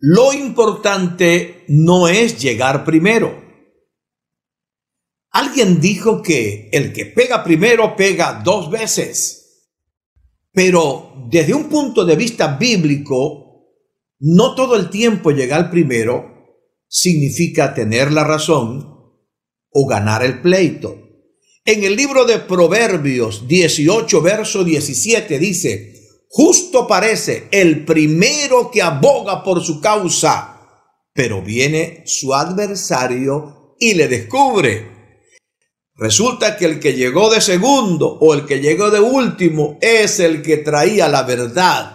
Lo importante no es llegar primero. Alguien dijo que el que pega primero pega dos veces. Pero desde un punto de vista bíblico, no todo el tiempo llegar primero significa tener la razón o ganar el pleito. En el libro de Proverbios 18, verso 17 dice, Justo parece el primero que aboga por su causa, pero viene su adversario y le descubre. Resulta que el que llegó de segundo o el que llegó de último es el que traía la verdad.